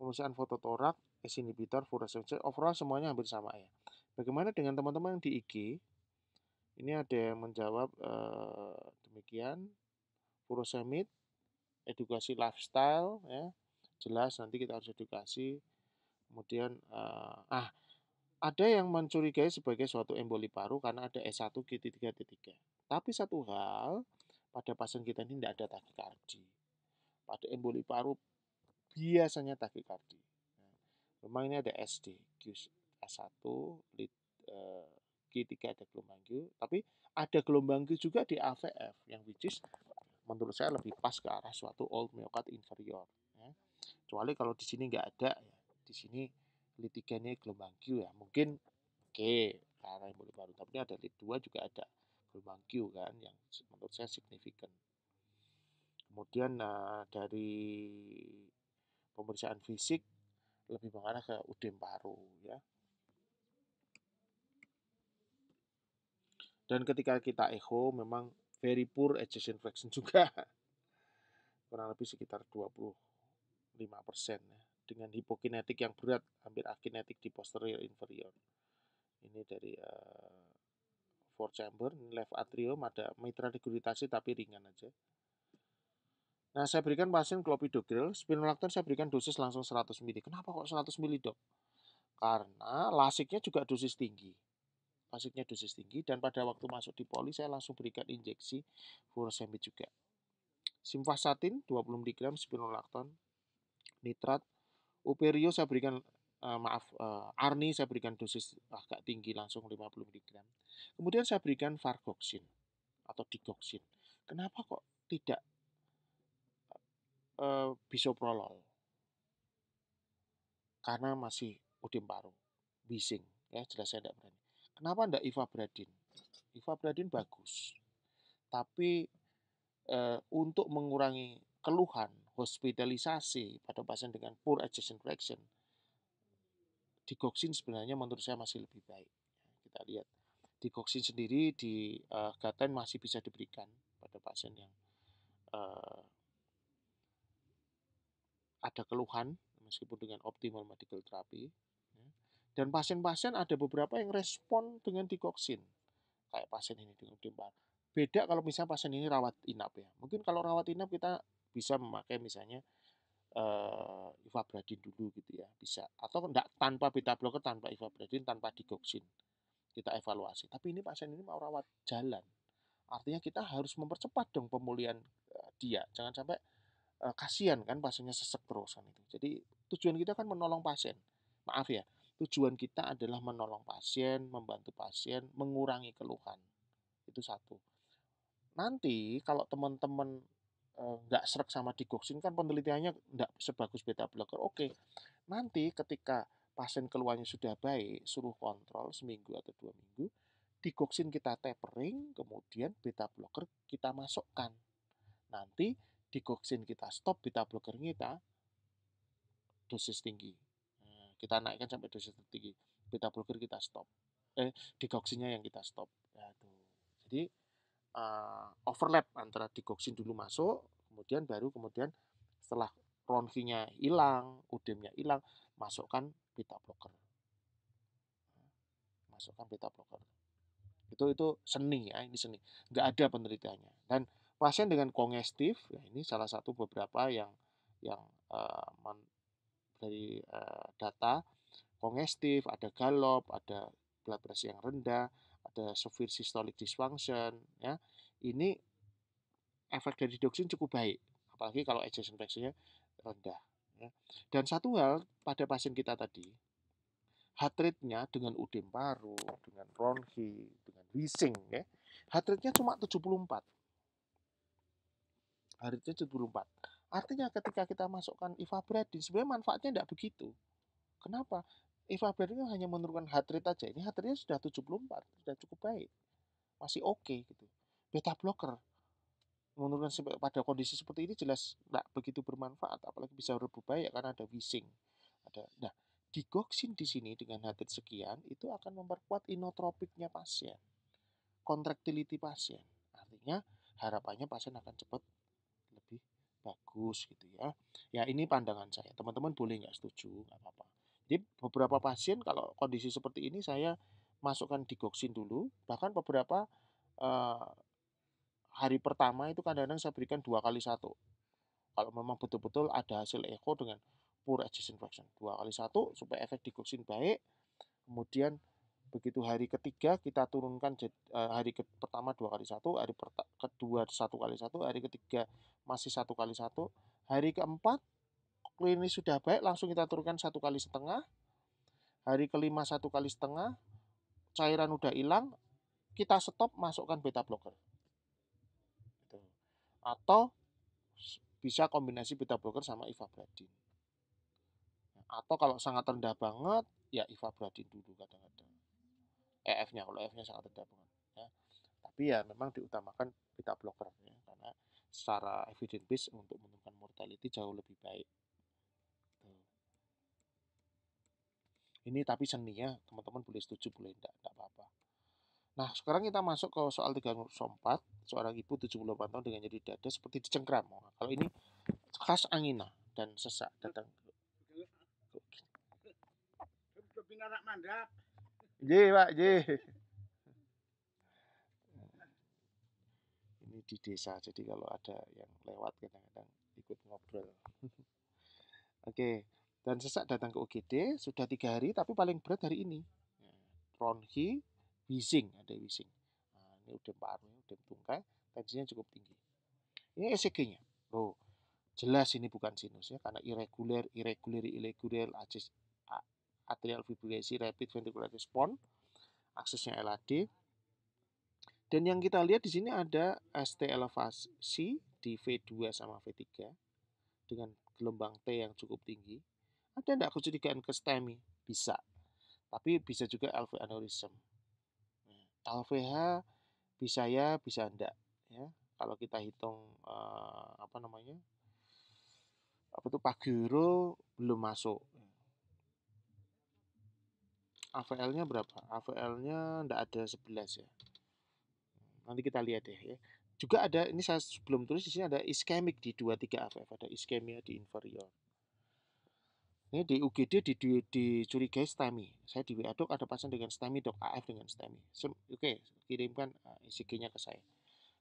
pemeriksaan fototorak, S inhibitor, fluorescence, overall semuanya hampir sama ya. Bagaimana dengan teman-teman yang di IG? Ini ada yang menjawab e, demikian, furosemid, edukasi lifestyle ya, jelas nanti kita harus edukasi. Kemudian eh, ah ada yang mencurigai sebagai suatu emboli paru karena ada S1 G3 T3. Tapi satu hal, pada pasien kita ini tidak ada takikardi. Pada emboli paru biasanya takikardi. memang ini ada SD, Q, S1, eh, G3 ada gelombang Q, tapi ada gelombang Q juga di AVF yang which is menurut saya lebih pas ke arah suatu old myocard inferior. Ya. Kecuali kalau di sini nggak ada, ya. di sini Litikannya ini gelombang Q ya mungkin oke okay, karena yang boleh baru tapi ada lead 2 juga ada gelombang Q kan yang menurut saya signifikan kemudian nah, dari pemeriksaan fisik lebih mengarah ke udem paru ya dan ketika kita echo memang very poor adjacent fraction juga kurang lebih sekitar 25 persen ya dengan hipokinetik yang berat, hampir akinetik di posterior inferior. Ini dari uh, four chamber, ini left atrium ada mitra regurgitasi tapi ringan aja. Nah, saya berikan pasien clopidogrel, spinolactone saya berikan dosis langsung 100 mili. Kenapa kok 100 mili Dok? Karena lasiknya juga dosis tinggi. Lasiknya dosis tinggi dan pada waktu masuk di poli saya langsung berikan injeksi furosemid juga. Simvastatin 20 mg spinolactone, nitrat Uperio saya berikan uh, maaf uh, Arni saya berikan dosis agak tinggi langsung 50 mg. Kemudian saya berikan Vargoxin atau Digoxin. Kenapa kok tidak uh, eh, bisoprolol? Karena masih udin paru, bising, ya jelas saya tidak berani. Kenapa tidak Ivabradin? Ivabradin bagus, tapi uh, untuk mengurangi keluhan hospitalisasi pada pasien dengan poor adjacent reaction, digoksin sebenarnya menurut saya masih lebih baik kita lihat digoksin sendiri di uh, Gaten masih bisa diberikan pada pasien yang uh, ada keluhan meskipun dengan optimal medical therapy ya. dan pasien-pasien ada beberapa yang respon dengan digoksin kayak pasien ini dengan beda kalau misalnya pasien ini rawat inap ya mungkin kalau rawat inap kita bisa memakai misalnya uh, ivabradin dulu gitu ya bisa atau enggak tanpa beta blocker tanpa ivabradin tanpa digoxin kita evaluasi tapi ini pasien ini mau rawat jalan artinya kita harus mempercepat dong pemulihan uh, dia jangan sampai uh, kasihan kan pasiennya sesek terus kan itu jadi tujuan kita kan menolong pasien maaf ya tujuan kita adalah menolong pasien membantu pasien mengurangi keluhan itu satu nanti kalau teman-teman Eh, hmm. nggak serak sama digoxin kan penelitiannya nggak sebagus beta blocker. Oke, okay. nanti ketika pasien keluarnya sudah baik, suruh kontrol seminggu atau dua minggu, digoxin kita tapering, kemudian beta blocker kita masukkan. Nanti digoxin kita stop, beta blocker kita dosis tinggi. Nah, kita naikkan sampai dosis tertinggi. Beta blocker kita stop. Eh, digoksinnya yang kita stop. Nah, itu Jadi uh, overlap antara digoksin dulu masuk, kemudian baru kemudian setelah ronkinya hilang, udemnya hilang, masukkan beta blocker. Masukkan beta blocker. Itu itu seni ya, ini seni. Nggak ada penelitiannya. Dan pasien dengan kongestif, ya ini salah satu beberapa yang yang uh, dari uh, data kongestif, ada galop, ada blood pressure yang rendah, ada severe systolic dysfunction ya ini efek dari dioksin cukup baik apalagi kalau ejection fraction-nya rendah ya. dan satu hal pada pasien kita tadi heart rate-nya dengan udem paru dengan bronchi dengan wheezing ya heart rate-nya cuma 74 heart rate-nya 74 artinya ketika kita masukkan ifabradin sebenarnya manfaatnya tidak begitu kenapa Eva ya hanya menurunkan heart rate aja. Ini heart rate sudah 74, sudah cukup baik. Masih oke okay, gitu. Beta blocker menurunkan pada kondisi seperti ini jelas tidak begitu bermanfaat apalagi bisa berbahaya karena ada wishing ada nah digoxin di sini dengan heart sekian itu akan memperkuat inotropiknya pasien kontraktiliti pasien artinya harapannya pasien akan cepat lebih bagus gitu ya. Ya ini pandangan saya. Teman-teman boleh nggak setuju, nggak apa-apa. Jadi beberapa pasien kalau kondisi seperti ini saya masukkan digoksin dulu, bahkan beberapa eh, hari pertama itu kadang-kadang saya berikan dua kali satu. Kalau memang betul-betul ada hasil echo dengan pure adjacent fraction dua kali satu supaya efek digoksin baik. Kemudian begitu hari ketiga kita turunkan eh, hari ke, pertama dua kali satu hari kedua satu kali satu hari ketiga masih satu kali satu hari keempat klinis sudah baik langsung kita turunkan satu kali setengah hari kelima satu kali setengah cairan udah hilang kita stop masukkan beta blocker gitu. atau bisa kombinasi beta blocker sama ivabradin atau kalau sangat rendah banget ya ivabradin dulu kadang-kadang EF-nya kalau EF-nya sangat rendah banget ya tapi ya memang diutamakan beta blocker ya karena secara evidence untuk menurunkan mortality jauh lebih baik Ini tapi seni ya, teman-teman boleh setuju, boleh tidak tidak apa-apa. Nah, sekarang kita masuk ke soal 34, seorang ibu 78 tahun dengan nyeri dada seperti dicengkram. Kalau ini khas angina dan sesak datang. Jih, Pak, jih. Ini di desa, jadi kalau ada yang lewat kadang-kadang ikut ngobrol. Oke, okay dan sesak datang ke UGD sudah tiga hari tapi paling berat hari ini bronchi ya, wheezing ada wheezing nah, ini udah paru udah tungkai tensinya cukup tinggi ini ECG-nya loh jelas ini bukan sinus ya karena irregular irregular irregular acis atrial fibrilasi rapid ventricular response aksesnya LAD dan yang kita lihat di sini ada ST elevasi di V2 sama V3 dengan gelombang T yang cukup tinggi ada tidak kecurigaan ke STEMI? Bisa. Tapi bisa juga LV aneurism. LVH nah, bisa ya, bisa enggak. Ya, kalau kita hitung uh, apa namanya apa tuh pagiro belum masuk AVL-nya berapa? AVL-nya ndak ada 11 ya. Nanti kita lihat deh ya. Juga ada ini saya sebelum tulis di sini ada iskemik di 23 AVF, ada iskemia di inferior ini di UGD di, di, dicurigai STEMI. Saya di WA dok ada pasien dengan STEMI dok AF dengan STEMI. Oke okay, kirimkan eh, ICG-nya ke saya.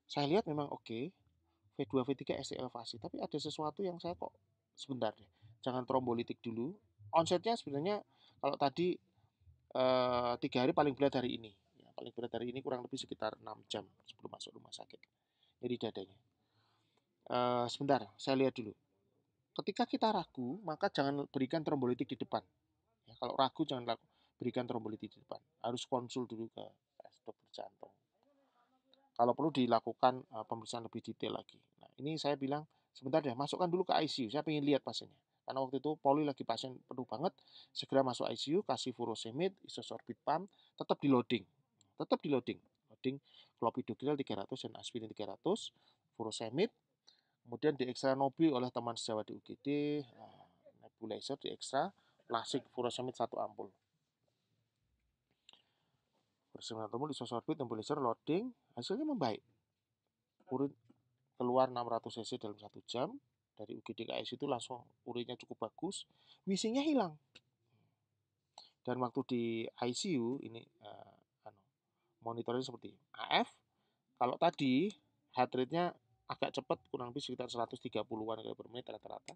Saya lihat memang oke okay, V2 V3 ST elevasi tapi ada sesuatu yang saya kok sebentar deh. Jangan trombolitik dulu. Onsetnya sebenarnya kalau tadi eh, tiga hari paling berat hari ini. Ya, paling berat hari ini kurang lebih sekitar 6 jam sebelum masuk rumah sakit. Jadi dadanya. Eh, sebentar, saya lihat dulu Ketika kita ragu, maka jangan berikan trombolitik di depan. Ya, kalau ragu jangan laku, berikan trombolitik di depan. Harus konsul dulu ke dokter jantung. Kalau perlu dilakukan uh, pemeriksaan lebih detail lagi. Nah, ini saya bilang sebentar deh, masukkan dulu ke ICU. Saya ingin lihat pasiennya. Karena waktu itu poli lagi pasien penuh banget, segera masuk ICU, kasih furosemid, isosorbid pump, tetap di loading. Tetap di loading. Loading clopidogrel 300 dan aspirin 300, furosemid, kemudian di nobi oleh teman sejawat di UGD nah, eh, nebulizer di ekstra lasik furosemid satu ampul furosemid satu ampul isosorbit nebulizer loading hasilnya membaik urin keluar 600 cc dalam satu jam dari UGD KS itu langsung urinnya cukup bagus wisinya hilang dan waktu di ICU ini eh, uh, anu, monitornya seperti AF kalau tadi heart rate-nya agak cepat kurang lebih sekitar 130-an kali per menit rata-rata.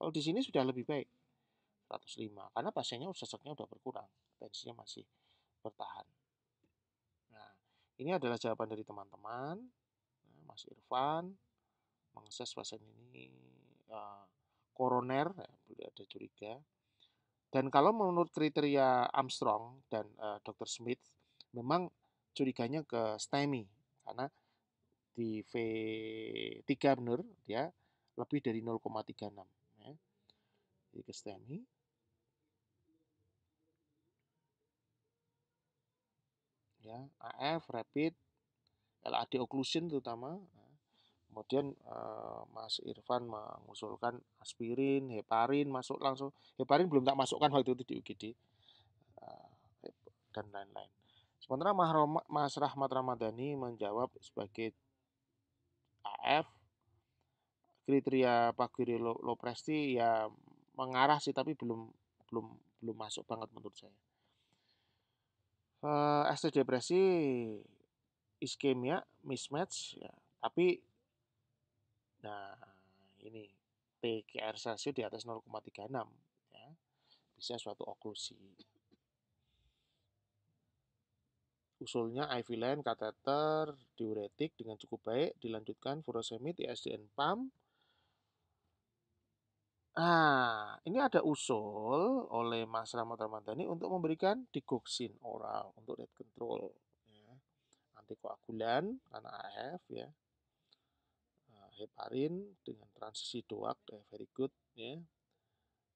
Kalau di sini sudah lebih baik 105 karena pasiennya sesaknya sudah berkurang, tensinya masih bertahan. Nah, ini adalah jawaban dari teman-teman. Nah, Mas Irfan mengakses pasien ini uh, koroner, ya, ada curiga. Dan kalau menurut kriteria Armstrong dan uh, eh, Dr. Smith, memang curiganya ke STEMI karena di V3 benar ya lebih dari 0,36 ya. Jadi ke STEMI. Ya, AF rapid LAD occlusion terutama. Ya. Kemudian eh, Mas Irfan mengusulkan aspirin, heparin masuk langsung. Heparin belum tak masukkan waktu itu di UGD eh, dan lain-lain. Sementara Mas Rahmat Ramadhani menjawab sebagai AF kriteria pak Paguire Lopresti ya mengarah sih tapi belum belum belum masuk banget menurut saya. Uh, eh, ST depresi iskemia mismatch ya. tapi nah ini TKR rasio di atas 0,36 ya bisa suatu oklusi Usulnya IV line kateter diuretik dengan cukup baik, dilanjutkan furosemid, ISDN pump. Ah, ini ada usul oleh Mas Ramadhan Ramadhani untuk memberikan digoksin oral untuk red control. Ya. Antikoagulan karena AF ya. Nah, heparin dengan transisi doak, ya, very good ya.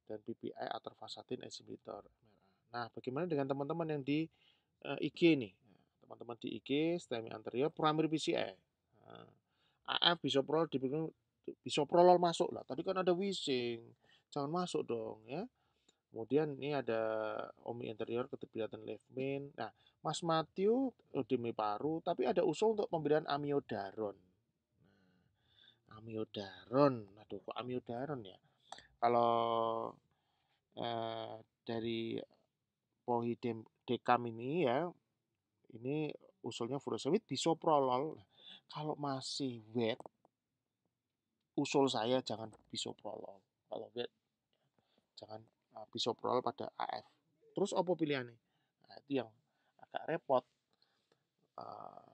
Dan PPI atorvastatin inhibitor. Nah, bagaimana dengan teman-teman yang di uh, eh, IG nih teman-teman di IG STEMI anterior primary PCI e. nah, AF bisoprolol bisa prolol masuk lah tadi kan ada wishing jangan masuk dong ya kemudian ini ada omi anterior left main. nah Mas Matthew edemi oh, paru tapi ada usul untuk pemberian amiodaron nah, amiodaron aduh kok amiodaron ya kalau eh, dari pohidem dekam ini ya ini usulnya furosemid bisoprolol kalau masih wet usul saya jangan bisoprolol kalau wet jangan eh, bisoprolol pada AF terus apa pilihannya nah, itu yang agak repot uh, eh,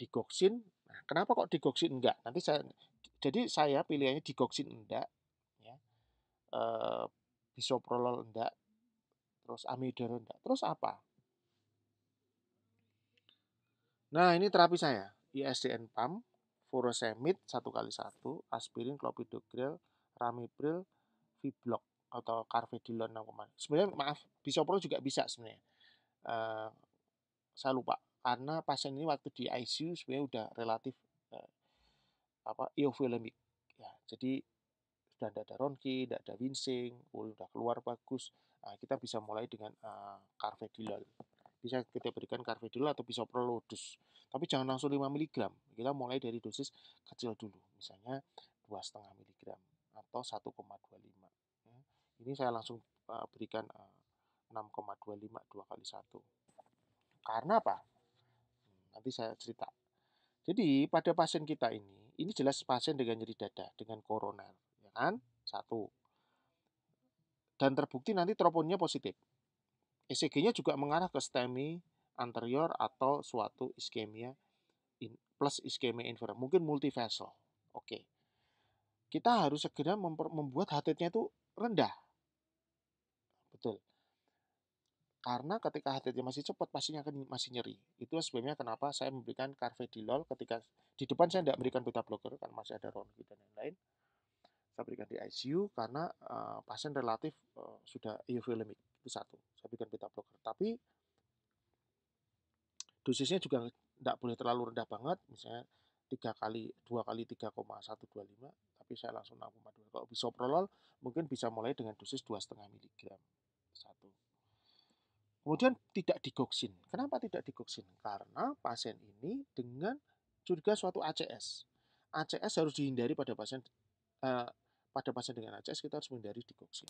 digoksin nah, kenapa kok digoksin enggak nanti saya jadi saya pilihannya digoksin enggak ya uh, eh, bisoprolol enggak terus amidol enggak terus apa Nah, ini terapi saya. ISDN PAM, furosemid 1 kali 1, aspirin, clopidogrel, ramipril, viblock atau carvedilon 6, sebenarnya maaf bisoprolol juga bisa sebenarnya uh, saya lupa karena pasien ini waktu di ICU sebenarnya udah relatif uh, apa iovelemik ya jadi sudah tidak ada ronki tidak ada wincing udah keluar bagus nah, kita bisa mulai dengan uh, eh, carvedilol bisa kita berikan karvedil atau bisa prolodus. Tapi jangan langsung 5 mg. Kita mulai dari dosis kecil dulu. Misalnya 2,5 mg atau 1,25. Ya, ini saya langsung eh, berikan 6,25 eh, 2 kali 1. Karena apa? Nanti saya cerita. Jadi pada pasien kita ini, ini jelas pasien dengan nyeri dada, dengan koroner, ya kan? Satu. Dan terbukti nanti troponnya positif. ECG-nya juga mengarah ke STEMI anterior atau suatu iskemia in, plus iskemia inferior, mungkin multivessel. Oke. Kita harus segera membuat heart rate-nya itu rendah. Betul. Karena ketika heart rate-nya masih cepat, pastinya akan masih nyeri. Itu sebabnya kenapa saya memberikan carvedilol ketika di depan saya tidak memberikan beta blocker karena masih ada ronki gitu dan lain-lain saya berikan di ICU karena uh, pasien relatif uh, sudah euvolemik itu satu saya berikan beta blocker tapi dosisnya juga tidak boleh terlalu rendah banget misalnya tiga kali dua kali 3,125 tapi saya langsung 6,2 kalau bisoprolol mungkin bisa mulai dengan dosis 2,5 mg satu kemudian tidak digoksin kenapa tidak digoksin karena pasien ini dengan curiga suatu ACS ACS harus dihindari pada pasien eh, pada pasien dengan ACS kita harus menghindari dikoksin.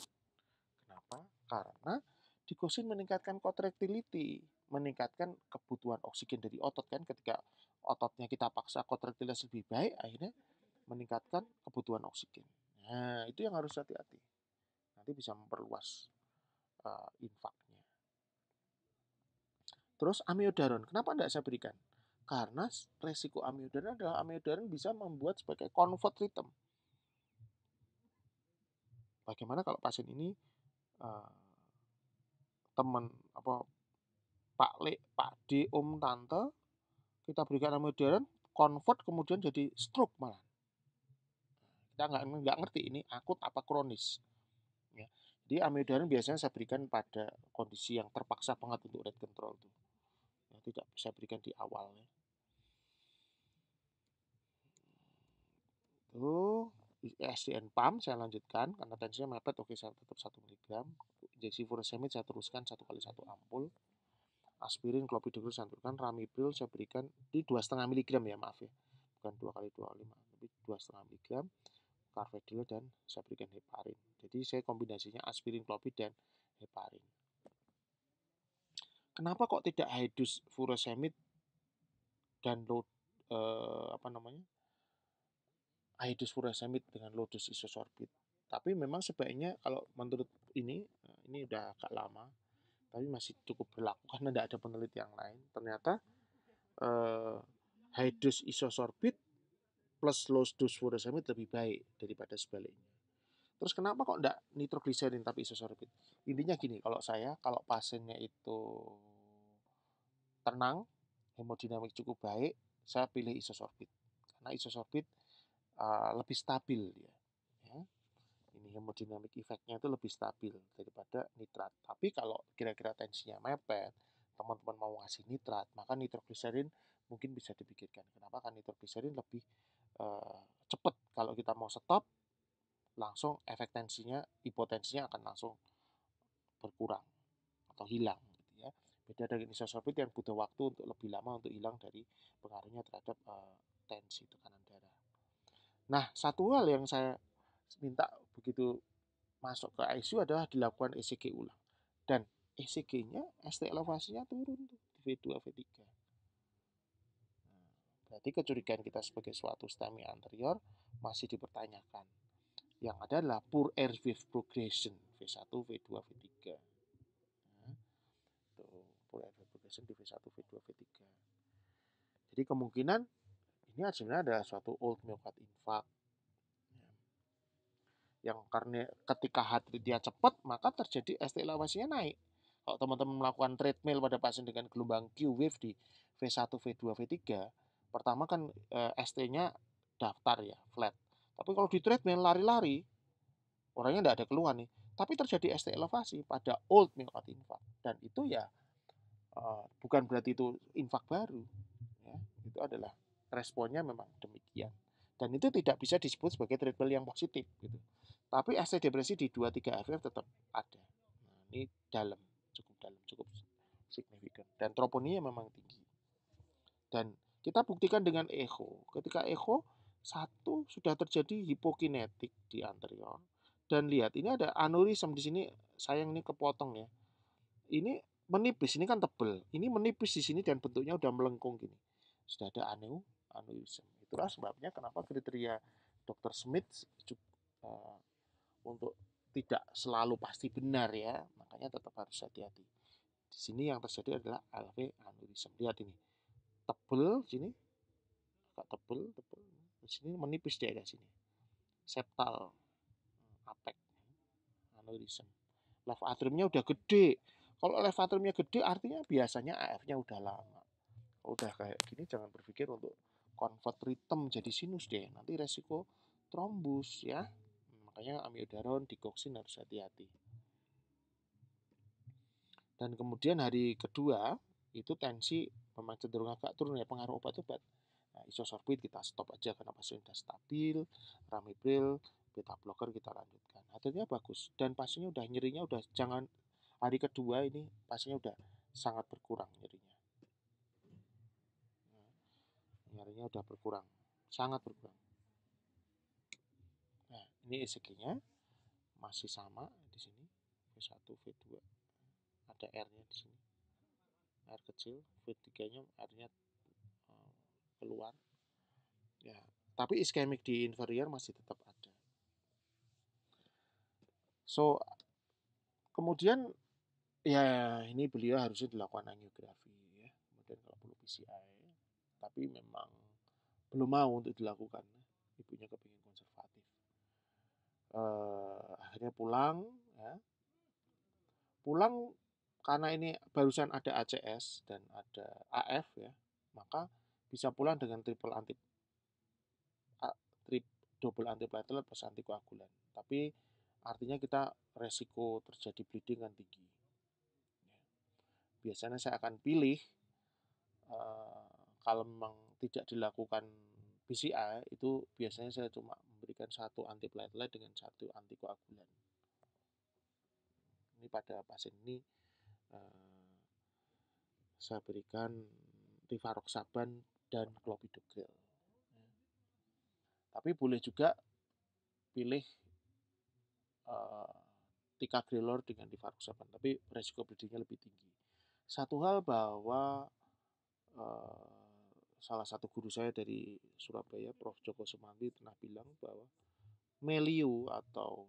Kenapa? Karena dikoksin meningkatkan kontraktiliti, meningkatkan kebutuhan oksigen dari otot kan ketika ototnya kita paksa kontraktilitas lebih baik akhirnya meningkatkan kebutuhan oksigen. Nah, itu yang harus hati-hati. Nanti bisa memperluas uh, infaknya. Terus amiodaron, kenapa tidak saya berikan? Karena resiko amiodaron adalah amiodaron bisa membuat sebagai convert rhythm bagaimana kalau pasien ini uh, teman apa Pak Le, Pak D, Om, Tante, kita berikan modern, convert kemudian jadi stroke malah. Kita nggak nggak ngerti ini akut apa kronis. Ya. Jadi amiodarin biasanya saya berikan pada kondisi yang terpaksa banget untuk red control tuh. Ya, tidak saya berikan di awalnya. Tuh, ISDN Pam saya lanjutkan karena tensinya mepet oke saya tetap satu miligram. injeksi furosemid saya teruskan satu kali satu ampul aspirin klopidogrel saya teruskan. ramipril saya berikan di setengah miligram ya maaf ya bukan dua kali dua 25 tapi setengah miligram. karvedil dan saya berikan heparin jadi saya kombinasinya aspirin klopid dan heparin kenapa kok tidak hidus furosemid dan load eh, apa namanya Aedes purasmid dengan Lotus isosorbit. Tapi memang sebaiknya kalau menurut ini, eh, ini udah agak lama, tapi masih cukup berlaku karena tidak ada penelitian lain. Ternyata eh, Haedus isosorbit plus Lotus furosemid lebih baik daripada sebaliknya. Terus kenapa kok tidak Nitroglycerin tapi isosorbit? Intinya gini, kalau saya, kalau pasiennya itu tenang, hemodinamik cukup baik, saya pilih isosorbit. Karena isosorbit Eh, lebih stabil dia. Ya. Ini hemodinamik efeknya itu lebih stabil daripada nitrat. Tapi kalau kira-kira tensinya mepet, teman-teman mau ngasih nitrat, maka nitrogliserin mungkin bisa dipikirkan. Kenapa? Kan nitrogliserin lebih uh, cepat. Kalau kita mau stop, langsung efek tensinya, hipotensinya akan langsung berkurang atau hilang. Gitu ya. Beda dengan isosorbit yang butuh waktu untuk lebih lama untuk hilang dari pengaruhnya terhadap uh, tensi tekanan Nah, satu hal yang saya minta begitu masuk ke ICU adalah dilakukan ECG ulang. Dan ECG-nya, ST elevasinya turun tuh, V2, V3. Nah, berarti kecurigaan kita sebagai suatu STEMI anterior masih dipertanyakan. Yang ada adalah poor air wave progression, V1, V2, V3. Nah, tuh, poor air wave progression di V1, V2, V3. Jadi kemungkinan ini kan sebenarnya adalah suatu old myocardial infarct ya. yang karena ketika hati dia cepat maka terjadi ST elevasinya naik kalau teman-teman melakukan treadmill pada pasien dengan gelombang Q wave di V1, V2, V3 pertama kan e, eh, ST-nya daftar ya flat tapi kalau di treadmill lari-lari orangnya tidak ada keluhan nih tapi terjadi ST elevasi pada old myocardial infarct dan itu ya e, bukan berarti itu infak baru ya. itu adalah responnya memang demikian. Dan itu tidak bisa disebut sebagai triple yang positif gitu. Tapi AC depresi di 23 FF tetap ada. Nah, ini dalam, cukup dalam, cukup signifikan. Dan troponinnya memang tinggi. Dan kita buktikan dengan echo. Ketika echo satu sudah terjadi hipokinetik di anterior dan lihat ini ada aneurisme di sini sayang ini kepotong ya. Ini menipis ini kan tebel. Ini menipis di sini dan bentuknya udah melengkung gini. Sudah ada aneu aneurysm. Itulah sebabnya kenapa kriteria Dr. Smith uh, untuk tidak selalu pasti benar ya, makanya tetap harus hati-hati. Di sini yang terjadi adalah LV aneurysm. Lihat ini, tebel sini, agak tebel, tebel. Di sini menipis di sini. Septal, apek, aneurysm. Left atriumnya udah gede. Kalau left atriumnya gede artinya biasanya AF-nya udah lama. Udah kayak gini jangan berpikir untuk convert rhythm jadi sinus deh nanti resiko trombus ya makanya amiodaron digoksin harus hati-hati dan kemudian hari kedua itu tensi memang cenderung agak turun ya pengaruh obat-obat nah, isosorbit kita stop aja karena pasien sudah stabil ramipril beta blocker kita lanjutkan hasilnya bagus dan pasiennya udah nyerinya udah jangan hari kedua ini pasiennya udah sangat berkurang nyerinya nyarinya udah berkurang, sangat berkurang. Nah, ini ECG-nya masih sama di sini, V1, V2. Ada R-nya di sini. R kecil, V3-nya R-nya eh, keluar. Ya, tapi iskemik di inferior masih tetap ada. So, kemudian ya ini beliau harusnya dilakukan angiografi ya. Kemudian kalau perlu PCI tapi memang belum mau untuk dilakukan ibunya kepingin konservatif uh, akhirnya pulang ya pulang karena ini barusan ada ACS dan ada AF ya maka bisa pulang dengan triple anti triple trip, double antiplatelet plus antikoagulan tapi artinya kita resiko terjadi bleeding kan tinggi ya. biasanya saya akan pilih eh, kalau memang tidak dilakukan BCA itu biasanya saya cuma memberikan satu antiplatelet dengan satu antikoagulan. Ini pada pasien ini eh, saya berikan rivaroxaban dan clopidogrel. Tapi boleh juga pilih eh, ticagrelor dengan rivaroxaban, tapi resiko bleedingnya lebih tinggi. Satu hal bahwa eh, salah satu guru saya dari Surabaya Prof Joko Semanti pernah bilang bahwa meliu atau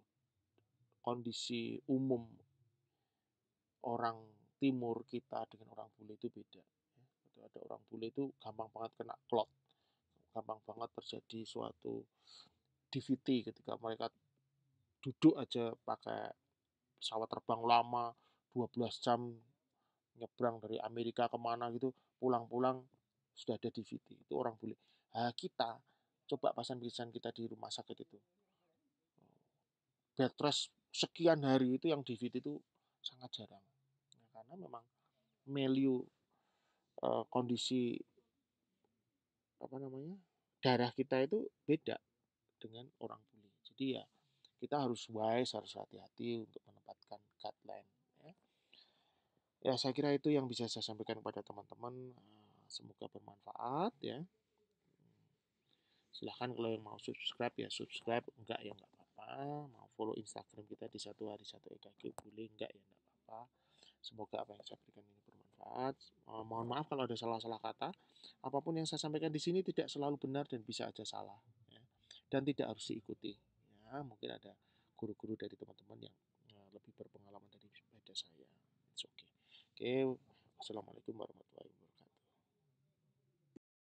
kondisi umum orang timur kita dengan orang bule itu beda ya. ada orang bule itu gampang banget kena klot gampang banget terjadi suatu DVT ketika mereka duduk aja pakai pesawat terbang lama 12 jam nyebrang dari Amerika kemana gitu pulang-pulang sudah ada DVD itu orang boleh nah, kita coba pasang pingsan kita di rumah sakit itu bed rest sekian hari itu yang DVD itu sangat jarang ya, karena memang meliu e, eh, kondisi apa namanya darah kita itu beda dengan orang bule. jadi ya kita harus wise harus hati-hati untuk menempatkan guideline ya. ya saya kira itu yang bisa saya sampaikan kepada teman-teman semoga bermanfaat ya silahkan kalau yang mau subscribe ya subscribe enggak ya enggak apa-apa mau follow instagram kita di satu hari satu EKG boleh enggak ya enggak apa-apa semoga apa yang saya berikan ini bermanfaat e, mohon maaf kalau ada salah-salah kata apapun yang saya sampaikan di sini tidak selalu benar dan bisa aja salah ya. dan tidak harus diikuti ya mungkin ada guru-guru dari teman-teman yang e, lebih berpengalaman daripada saya it's okay oke okay. assalamualaikum warahmatullahi wabarakatuh